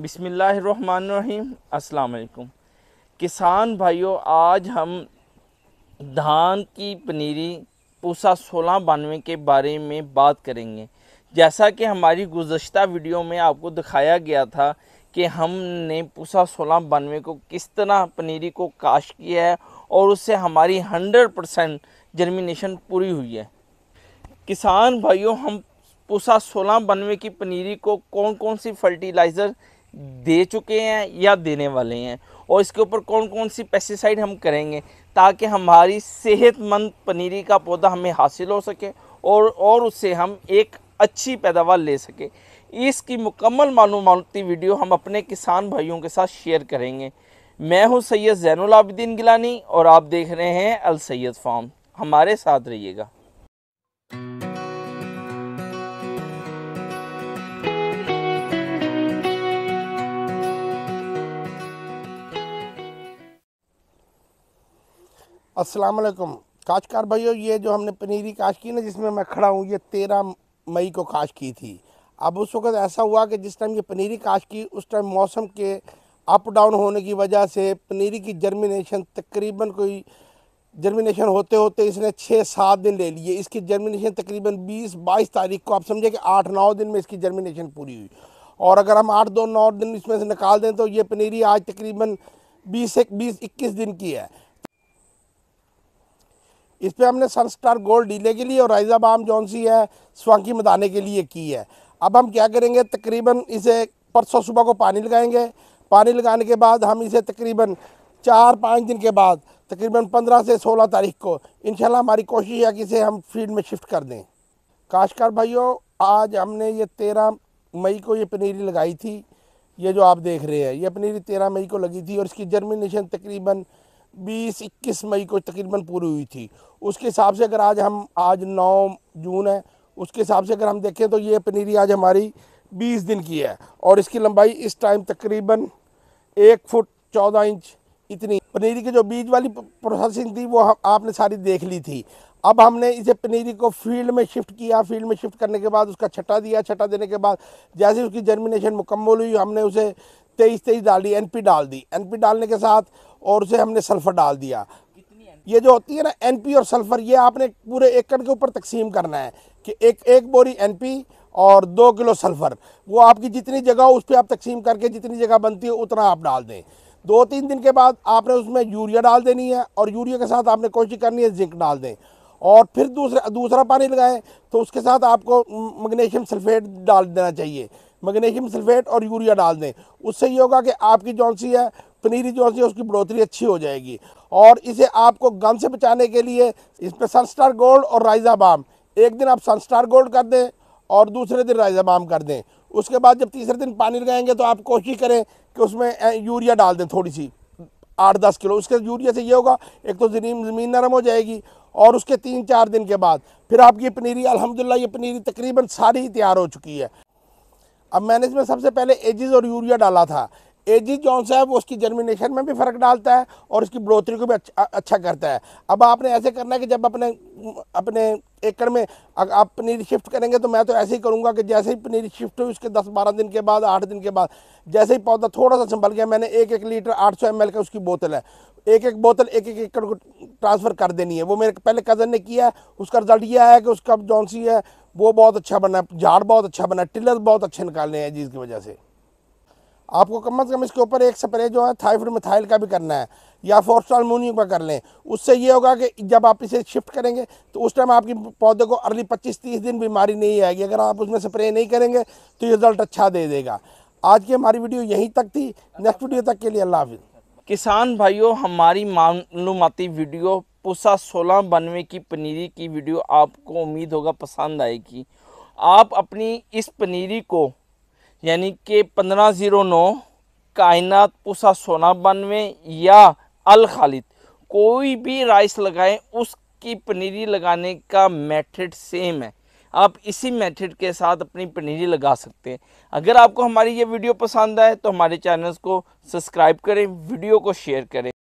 बिसमीम् अलकुम किसान भाइयों आज हम धान की पनीरी पूसा सोलह बानवे के बारे में बात करेंगे जैसा कि हमारी गुज्त वीडियो में आपको दिखाया गया था कि हमने पूसा सोलह बानवे को किस तरह पनीरी को काश किया है और उससे हमारी हंड्रेड परसेंट जर्मिनेशन पूरी हुई है किसान भाइयों हम पूसा सोलह बानवे की पनीरी को कौन कौन सी फर्टिलाइज़र दे चुके हैं या देने वाले हैं और इसके ऊपर कौन कौन सी पेस्टिसाइड हम करेंगे ताकि हमारी सेहतमंद पनीरी का पौधा हमें हासिल हो सके और और उससे हम एक अच्छी पैदावार ले सके इसकी मुकम्मल मालूमती वीडियो हम अपने किसान भाइयों के साथ शेयर करेंगे मैं हूं सैयद जैनल आबिदीन गिलानी और आप देख रहे हैं अल सैयद फार्म हमारे साथ रहिएगा अस्सलाम वालेकुम काशकार भाइयों ये जो हमने पनीरी काश की ना जिसमें मैं खड़ा हूँ ये तेरह मई को काश की थी अब उस वक़्त ऐसा हुआ कि जिस टाइम ये पनीरी काश की उस टाइम मौसम के अप डाउन होने की वजह से पनीरी की जर्मिनेशन तकरीबन कोई जर्मिनेशन होते होते इसने छः सात दिन ले लिए इसकी जर्मिनेशन तकरीबन बीस बाईस तारीख को आप समझे कि आठ नौ दिन में इसकी जर्मिनेशन पूरी हुई और अगर हम आठ दो नौ दिन इसमें से निकाल दें तो ये पनीरी आज तकरीबन बीस एक बीस इक्कीस दिन की है इस पर हमने सनस्टार गोल्ड डीले के लिए और राइजा बाम जौन सी है स्वांकी मदाने के लिए की है अब हम क्या करेंगे तकरीबन इसे परसों सुबह को पानी लगाएंगे पानी लगाने के बाद हम इसे तकरीबन चार पाँच दिन के बाद तकरीबन पंद्रह से सोलह तारीख को इन हमारी कोशिश है कि इसे हम फील्ड में शिफ्ट कर दें काशकार भाइयों आज हमने ये तेरह मई को ये पनीरी लगाई थी ये जो आप देख रहे हैं ये पनीरी तेरह मई को लगी थी और इसकी जर्मिनेशन तकरीबन बीस इक्कीस मई को तकरीबन पूरी हुई थी उसके हिसाब से अगर आज हम आज नौ जून है उसके हिसाब से अगर हम देखें तो ये पनीरी आज हमारी बीस दिन की है और इसकी लंबाई इस टाइम तकरीबन एक फुट चौदह इंच इतनी पनीरी की जो बीज वाली प्रोसेसिंग थी वो हम आपने सारी देख ली थी अब हमने इसे पनीरी को फील्ड में शिफ्ट किया फील्ड में शिफ्ट करने के बाद उसका छटा दिया छटा देने के बाद जैसे उसकी जर्मिनेशन मुकम्मल हुई हमने उसे तेईस तेईस डाल दी एनपी डाल दी एन डालने के साथ और उसे हमने सल्फ़र डाल दिया ये जो होती है ना एनपी और सल्फ़र ये आपने पूरे एकड़ के ऊपर तकसीम करना है कि एक एक बोरी एनपी और दो किलो सल्फ़र वो आपकी जितनी जगह हो उस पर आप तकसीम करके जितनी जगह बनती है उतना आप डाल दें दो तीन दिन के बाद आपने उसमें यूरिया डाल देनी है और यूरिया के साथ आपने कोशिश करनी है जिंक डाल दें और फिर दूसरा दूसरा पानी लगाएं तो उसके साथ आपको मैग्नीशियम सल्फेट डाल देना चाहिए मैग्नीशियम सल्फेट और यूरिया डाल दें उससे ये होगा कि आपकी जौन सी है पनीरी जो है उसकी बढ़ोतरी अच्छी हो जाएगी और इसे आपको गम से बचाने के लिए इस पर सनस्टार गोल्ड और राइजा बाम एक दिन आप सनस्टार गोल्ड कर दें और दूसरे दिन राइजा बाम कर दें उसके बाद जब तीसरे दिन पानी लगाएंगे तो आप कोशिश करें कि उसमें यूरिया डाल दें थोड़ी सी आठ दस किलो उसके यूरिया से ये होगा एक तो ज़मीन ज़मीन नरम हो जाएगी और उसके तीन चार दिन के बाद फिर आपकी पनीरी अलहमदिल्ला ये पनीरी तकरीबन सारी ही तैयार हो चुकी है अब मैंने इसमें सबसे पहले एजिस और यूरिया डाला था एजी जॉन्स सा है वो उसकी जर्मिनेशन में भी फ़र्क डालता है और उसकी बढ़ोतरी को भी अच्छा अच्छा करता है अब आपने ऐसे करना है कि जब अपने अपने एकड़ में आप पनीर शिफ्ट करेंगे तो मैं तो ऐसे ही करूँगा कि जैसे ही पनीर शिफ्ट हुई उसके 10-12 दिन के बाद 8 दिन के बाद जैसे ही पौधा थोड़ा सा संभल गया मैंने एक एक लीटर आठ सौ का उसकी बोतल है एक एक बोतल एक एक एकड़ को ट्रांसफ़र कर देनी है वो मेरे पहले कज़न ने किया है उसका रिजल्ट यह आया कि उसका जौनसी है वो बहुत अच्छा बना झाड़ बहुत अच्छा बना टिलर बहुत अच्छे निकालने हैं जिसकी वजह से आपको कम से कम इसके ऊपर एक स्प्रे जो है थाइफिड मिथाइल का भी करना है या फोर्सटालमोनियम का कर लें उससे ये होगा कि जब आप इसे शिफ्ट करेंगे तो उस टाइम आपकी पौधे को अर्ली 25-30 दिन बीमारी नहीं आएगी अगर आप उसमें स्प्रे नहीं करेंगे तो रिज़ल्ट अच्छा दे देगा आज की हमारी वीडियो यहीं तक थी नेक्स्ट वीडियो तक के लिए अल्लाह हाफि किसान भाइयों हमारी मालूमती वीडियो पुसा सोलह बनवे की पनीरी की वीडियो आपको उम्मीद होगा पसंद आएगी आप अपनी इस पनीरी को यानी कि पंद्रह ज़ीरो नौ कायनात पुसा सोना बानवे या अल खालिद कोई भी राइस लगाएं उसकी पनीरी लगाने का मेथड सेम है आप इसी मेथड के साथ अपनी पनीरी लगा सकते हैं अगर आपको हमारी ये वीडियो पसंद आए तो हमारे चैनल्स को सब्सक्राइब करें वीडियो को शेयर करें